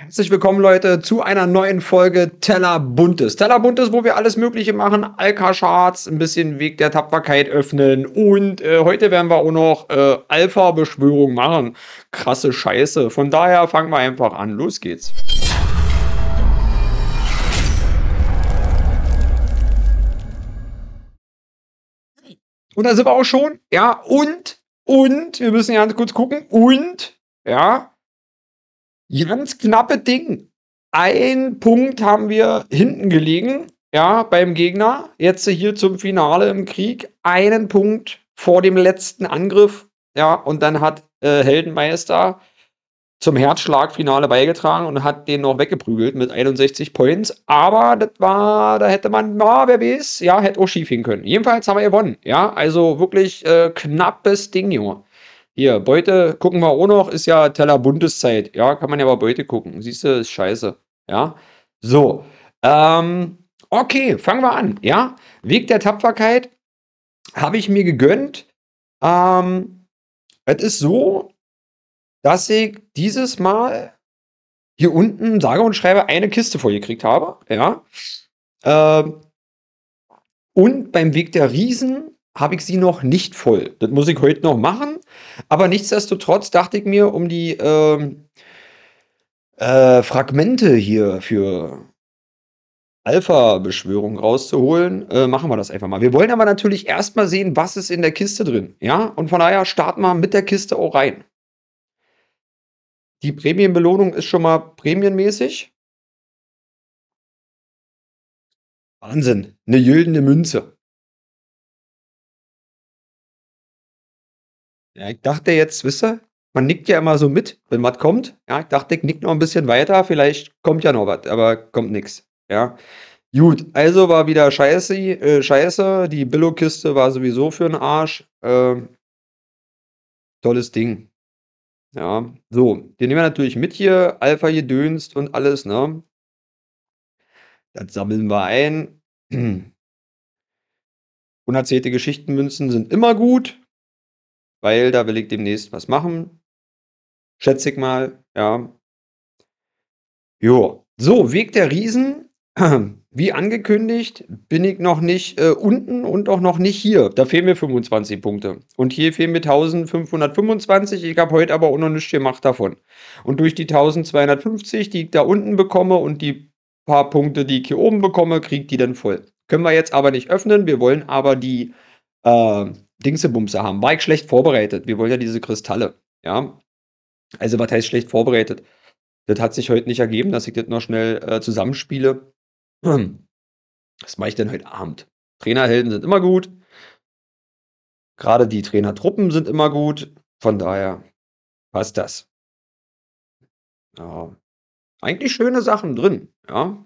Herzlich willkommen, Leute, zu einer neuen Folge Teller Buntes. Teller Buntes, wo wir alles Mögliche machen: Alka-Charts, ein bisschen Weg der Tapferkeit öffnen und äh, heute werden wir auch noch äh, Alpha-Beschwörung machen. Krasse Scheiße. Von daher fangen wir einfach an. Los geht's. Und da sind wir auch schon. Ja, und, und, wir müssen ganz kurz gucken. Und, ja, Ganz knappe Ding. Ein Punkt haben wir hinten gelegen, ja, beim Gegner. Jetzt hier zum Finale im Krieg. Einen Punkt vor dem letzten Angriff, ja, und dann hat äh, Heldenmeister zum Herzschlagfinale beigetragen und hat den noch weggeprügelt mit 61 Points. Aber das war, da hätte man, ah, wer weiß, ja, hätte auch schief hin können. Jedenfalls haben wir gewonnen. Ja, also wirklich äh, knappes Ding, Junge. Hier, Beute gucken wir auch noch, ist ja Teller Bundeszeit. Ja, kann man ja aber Beute gucken. Siehst du, ist scheiße. Ja, so. Ähm, okay, fangen wir an. Ja, Weg der Tapferkeit habe ich mir gegönnt. Ähm, es ist so, dass ich dieses Mal hier unten sage und schreibe eine Kiste vorgekriegt habe. Ja. Ähm, und beim Weg der Riesen habe ich sie noch nicht voll. Das muss ich heute noch machen. Aber nichtsdestotrotz dachte ich mir, um die ähm, äh, Fragmente hier für Alpha-Beschwörung rauszuholen, äh, machen wir das einfach mal. Wir wollen aber natürlich erstmal sehen, was ist in der Kiste drin. Ja, und von daher starten wir mit der Kiste auch rein. Die Prämienbelohnung ist schon mal prämienmäßig. Wahnsinn, eine jüldene Münze. Ja, ich dachte jetzt, wisst ihr, man nickt ja immer so mit, wenn was kommt. Ja, ich dachte, ich nick noch ein bisschen weiter, vielleicht kommt ja noch was, aber kommt nichts. Ja. Gut, also war wieder scheiße, äh, scheiße. Die Billo-Kiste war sowieso für den Arsch. Äh, tolles Ding. Ja, so, den nehmen wir natürlich mit hier, Alpha gedönst und alles, ne? Das sammeln wir ein. Unerzählte Geschichtenmünzen sind immer gut weil da will ich demnächst was machen. Schätze ich mal, ja. Jo. So, Weg der Riesen. Wie angekündigt, bin ich noch nicht äh, unten und auch noch nicht hier. Da fehlen mir 25 Punkte. Und hier fehlen mir 1525. Ich habe heute aber auch noch nichts gemacht davon. Und durch die 1250, die ich da unten bekomme und die paar Punkte, die ich hier oben bekomme, kriege ich die dann voll. Können wir jetzt aber nicht öffnen. Wir wollen aber die äh, Dingsebumse haben. War ich schlecht vorbereitet? Wir wollen ja diese Kristalle. Ja. Also, was heißt schlecht vorbereitet? Das hat sich heute nicht ergeben, dass ich das noch schnell äh, zusammenspiele. Was mache ich denn heute Abend. Trainerhelden sind immer gut. Gerade die Trainertruppen sind immer gut. Von daher passt das. Ja. Eigentlich schöne Sachen drin, ja.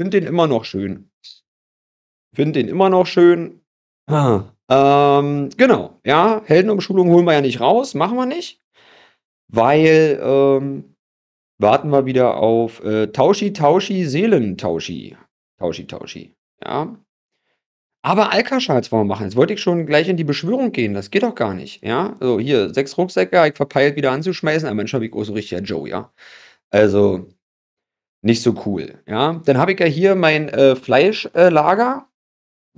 Finde den immer noch schön. Finde den immer noch schön. Ah, ähm, genau, ja, Heldenumschulung holen wir ja nicht raus, machen wir nicht, weil ähm, warten wir wieder auf äh, Tauschi, Tauschi, Seelentauschi. Tauschi, Tauschi, ja. Aber Alkaschals wollen wir machen. Jetzt wollte ich schon gleich in die Beschwörung gehen. Das geht doch gar nicht. Ja, so also hier sechs Rucksäcke, ich verpeilt wieder anzuschmeißen. Ein Mensch, habe ich auch oh, so richtig Joe, ja. Also nicht so cool. Ja, dann habe ich ja hier mein äh, Fleischlager.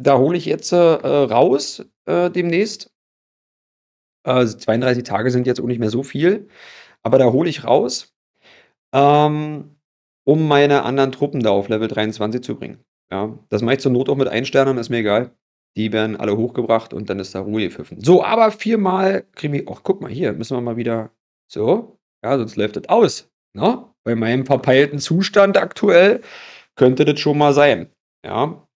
Da hole ich jetzt äh, raus äh, demnächst. Also äh, 32 Tage sind jetzt auch nicht mehr so viel, aber da hole ich raus, ähm, um meine anderen Truppen da auf Level 23 zu bringen. Ja, das mache ich zur Not auch mit Einsternern, ist mir egal. Die werden alle hochgebracht und dann ist da Ruhe gepfiffen. So, aber viermal kriegen wir. Ach, guck mal hier, müssen wir mal wieder. So, ja, sonst läuft das aus. Ne? Bei meinem verpeilten Zustand aktuell könnte das schon mal sein. Ja,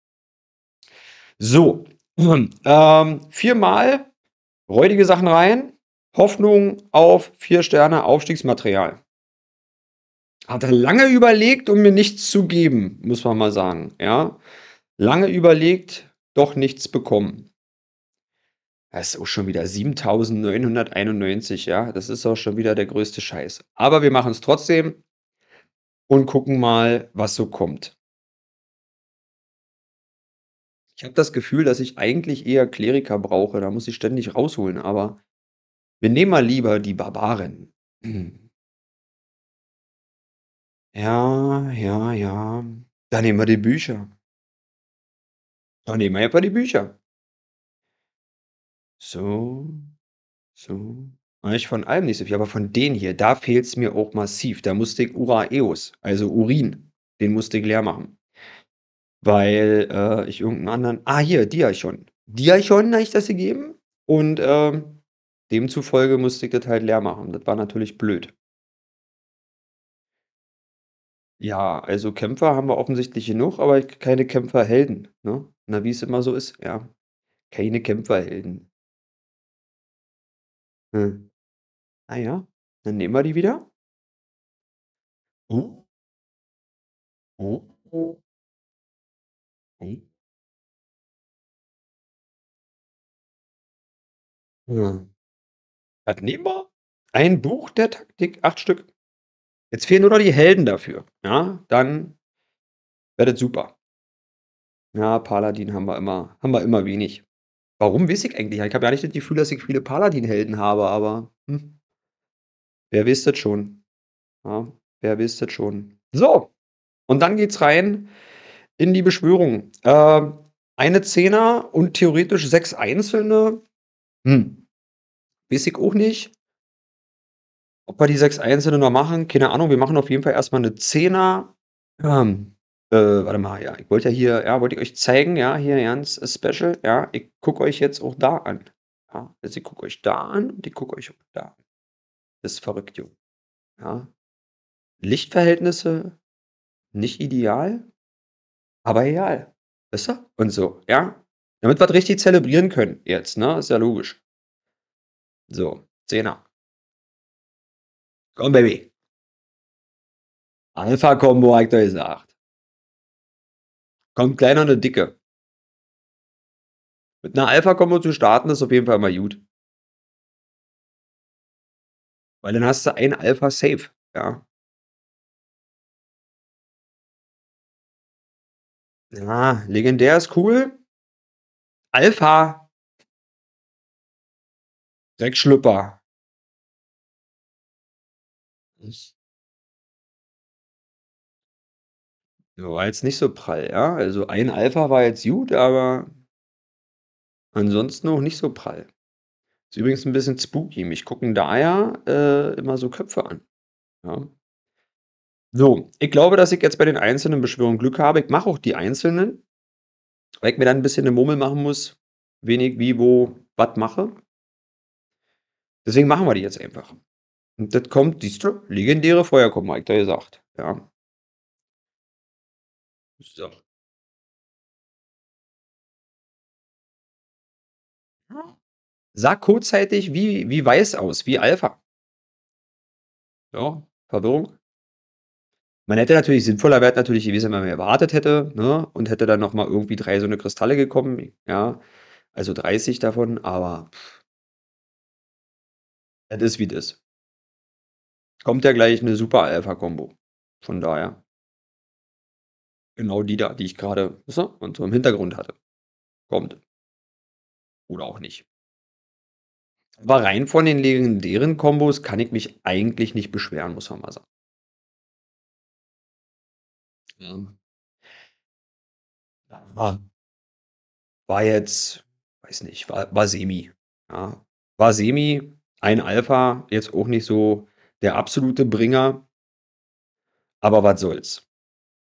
so, ähm, viermal räudige Sachen rein. Hoffnung auf vier Sterne Aufstiegsmaterial. Hat er lange überlegt, um mir nichts zu geben, muss man mal sagen. Ja, lange überlegt, doch nichts bekommen. Das ist auch schon wieder 7991, ja. Das ist auch schon wieder der größte Scheiß. Aber wir machen es trotzdem und gucken mal, was so kommt. Ich habe das Gefühl, dass ich eigentlich eher Kleriker brauche. Da muss ich ständig rausholen. Aber wir nehmen mal lieber die Barbaren. Ja, ja, ja. Dann nehmen wir die Bücher. Dann nehmen wir einfach die Bücher. So, so. Ich von allem nicht so viel, aber von denen hier, da fehlt es mir auch massiv. Da musste ich Uraeus, also Urin, den musste ich leer machen weil äh, ich irgendeinen anderen. Ah, hier, Diachon. Diachon habe ich das gegeben und äh, demzufolge musste ich das halt leer machen. Das war natürlich blöd. Ja, also Kämpfer haben wir offensichtlich genug, aber keine Kämpferhelden. Ne? Na, wie es immer so ist, ja. Keine Kämpferhelden. Hm. Ah ja, dann nehmen wir die wieder. Oh, oh. Okay. Hm? Ja. Hm. Hat Niebuhr ein Buch der Taktik, acht Stück. Jetzt fehlen nur noch die Helden dafür. Ja, dann wäre das super. Ja, Paladin haben wir immer, haben wir immer wenig. Warum weiß ich eigentlich? Ich habe ja nicht das Gefühl, dass ich viele Paladin-Helden habe, aber hm, wer wisst das schon? Ja, wer wisst das schon? So, und dann geht's rein in die Beschwörung. Äh, eine Zehner und theoretisch sechs Einzelne. Hm. Weiß ich auch nicht. Ob wir die sechs Einzelne noch machen, keine Ahnung. Wir machen auf jeden Fall erstmal eine Zehner. Ähm, äh, warte mal, ja, ich wollte ja hier, ja, wollte ich euch zeigen, ja, hier ganz special, ja, ich gucke euch jetzt auch da an. Ja, also ich gucke euch da an und ich gucke euch auch da an. Das ist verrückt, Junge. Ja. Lichtverhältnisse nicht ideal, aber egal, weißt du? Und so, ja. Damit wir richtig zelebrieren können jetzt, ne? Ist ja logisch. So, Zehner. Komm, Baby. Alpha-Kombo, hab ich euch gesagt. Kommt kleiner eine dicke. Mit einer Alpha-Kombo zu starten ist auf jeden Fall immer gut. Weil dann hast du ein Alpha safe, ja. Ja, legendär ist cool. Alpha. Dreckschlüpper. War jetzt nicht so prall, ja. Also ein Alpha war jetzt gut, aber ansonsten auch nicht so prall. Ist übrigens ein bisschen spooky. Mich gucken da ja, äh, immer so Köpfe an, ja. So, ich glaube, dass ich jetzt bei den einzelnen Beschwörungen Glück habe. Ich mache auch die einzelnen, weil ich mir dann ein bisschen eine Mummel machen muss, wenig wie, wo, was mache. Deswegen machen wir die jetzt einfach. Und das kommt, die legendäre Feuerkommen, habe ich da gesagt. Ja. So. Sah kurzzeitig wie, wie weiß aus, wie Alpha. Ja, Verwirrung. Man hätte natürlich, sinnvoller wert natürlich gewesen, wenn man erwartet hätte, ne? Und hätte dann nochmal irgendwie drei so eine Kristalle gekommen, ja. Also 30 davon, aber das ist wie das. Kommt ja gleich eine super Alpha-Kombo. Von daher. Genau die da, die ich gerade so, und so im Hintergrund hatte. Kommt. Oder auch nicht. Aber rein von den legendären Kombos kann ich mich eigentlich nicht beschweren, muss man mal sagen. Ne? Ja. War jetzt, weiß nicht, war, war semi. Ja. War semi, ein Alpha, jetzt auch nicht so der absolute Bringer. Aber was soll's.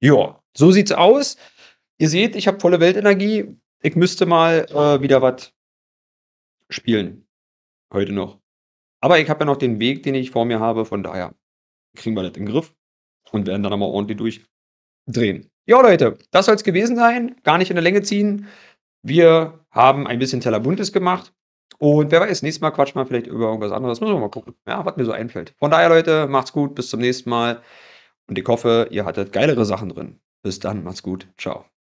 Ja, so sieht's aus. Ihr seht, ich habe volle Weltenergie. Ich müsste mal äh, wieder was spielen. Heute noch. Aber ich habe ja noch den Weg, den ich vor mir habe. Von daher kriegen wir das in den Griff und werden dann nochmal ordentlich durch drehen. Ja, Leute, das soll es gewesen sein. Gar nicht in der Länge ziehen. Wir haben ein bisschen Tellerbuntes gemacht. Und wer weiß, nächstes Mal quatschen wir vielleicht über irgendwas anderes. Müssen wir mal gucken, ja, was mir so einfällt. Von daher, Leute, macht's gut. Bis zum nächsten Mal. Und ich hoffe, ihr hattet geilere Sachen drin. Bis dann, macht's gut. Ciao.